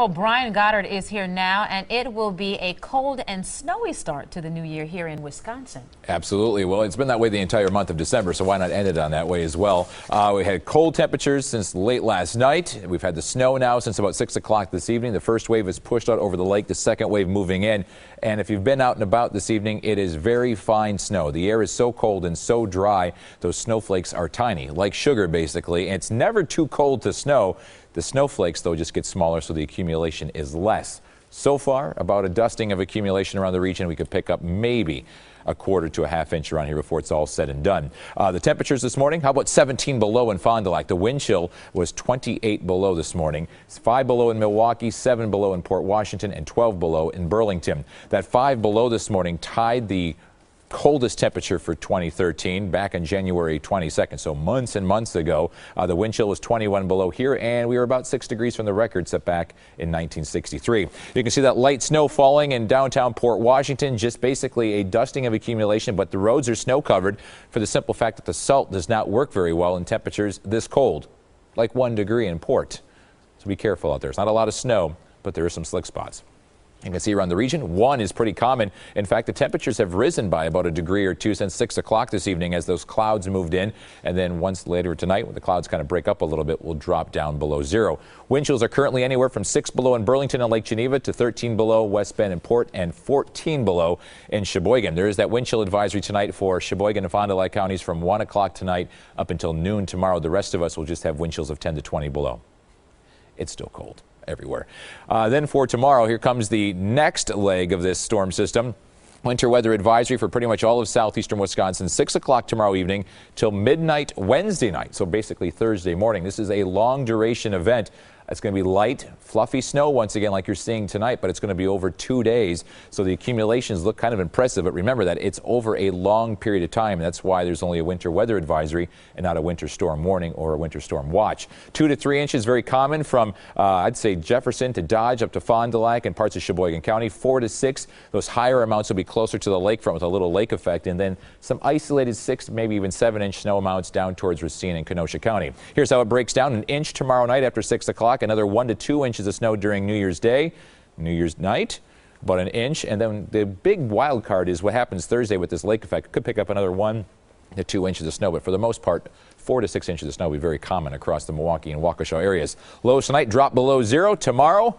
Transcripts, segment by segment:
Well, Brian Goddard is here now, and it will be a cold and snowy start to the new year here in Wisconsin. Absolutely. Well, it's been that way the entire month of December, so why not end it on that way as well? Uh, we had cold temperatures since late last night. We've had the snow now since about 6 o'clock this evening. The first wave has pushed out over the lake, the second wave moving in. And if you've been out and about this evening, it is very fine snow. The air is so cold and so dry, those snowflakes are tiny, like sugar, basically. It's never too cold to snow. The snowflakes, though, just get smaller, so the accumulation is less. So far, about a dusting of accumulation around the region. We could pick up maybe a quarter to a half inch around here before it's all said and done. Uh, the temperatures this morning, how about 17 below in Fond du Lac? The wind chill was 28 below this morning. It's 5 below in Milwaukee, 7 below in Port Washington, and 12 below in Burlington. That 5 below this morning tied the coldest temperature for 2013 back in January 22nd. So months and months ago, uh, the wind chill was 21 below here, and we were about six degrees from the record set back in 1963. You can see that light snow falling in downtown Port Washington, just basically a dusting of accumulation, but the roads are snow covered for the simple fact that the salt does not work very well in temperatures this cold, like one degree in port. So be careful out there. It's not a lot of snow, but there are some slick spots. You can see around the region, one is pretty common. In fact, the temperatures have risen by about a degree or two since 6 o'clock this evening as those clouds moved in. And then once later tonight, when the clouds kind of break up a little bit, we'll drop down below zero. Wind chills are currently anywhere from 6 below in Burlington and Lake Geneva to 13 below West Bend and Port and 14 below in Sheboygan. There is that wind chill advisory tonight for Sheboygan and Fond du Lac counties from 1 o'clock tonight up until noon tomorrow. The rest of us will just have wind chills of 10 to 20 below. It's still cold everywhere. Uh, then for tomorrow, here comes the next leg of this storm system. Winter weather advisory for pretty much all of southeastern Wisconsin, 6 o'clock tomorrow evening till midnight Wednesday night. So basically Thursday morning. This is a long duration event. It's going to be light, fluffy snow once again, like you're seeing tonight, but it's going to be over two days. So the accumulations look kind of impressive. But remember that it's over a long period of time. And that's why there's only a winter weather advisory and not a winter storm warning or a winter storm watch. Two to three inches, very common from, uh, I'd say, Jefferson to Dodge up to Fond du Lac and parts of Sheboygan County. Four to six, those higher amounts will be closer to the lakefront with a little lake effect. And then some isolated six, maybe even seven inch snow amounts down towards Racine and Kenosha County. Here's how it breaks down an inch tomorrow night after six o'clock another one to two inches of snow during New Year's Day, New Year's night about an inch. And then the big wild card is what happens Thursday with this lake effect. Could pick up another one to two inches of snow, but for the most part, four to six inches of snow will be very common across the Milwaukee and Waukesha areas. Lows tonight drop below zero. Tomorrow,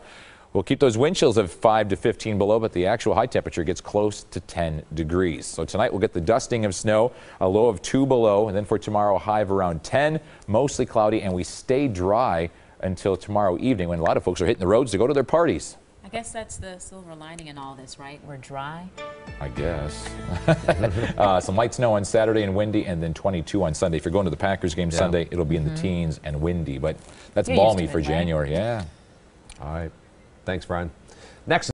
we'll keep those wind chills of 5 to 15 below, but the actual high temperature gets close to 10 degrees. So tonight we'll get the dusting of snow, a low of 2 below, and then for tomorrow, high of around 10, mostly cloudy, and we stay dry until tomorrow evening when a lot of folks are hitting the roads to go to their parties. I guess that's the silver lining in all this, right? We're dry. I guess. uh, some light snow on Saturday and windy, and then 22 on Sunday. If you're going to the Packers game yeah. Sunday, it'll be in the mm -hmm. teens and windy, but that's you're balmy for January. Right? Yeah. All right. Thanks, Brian. Next.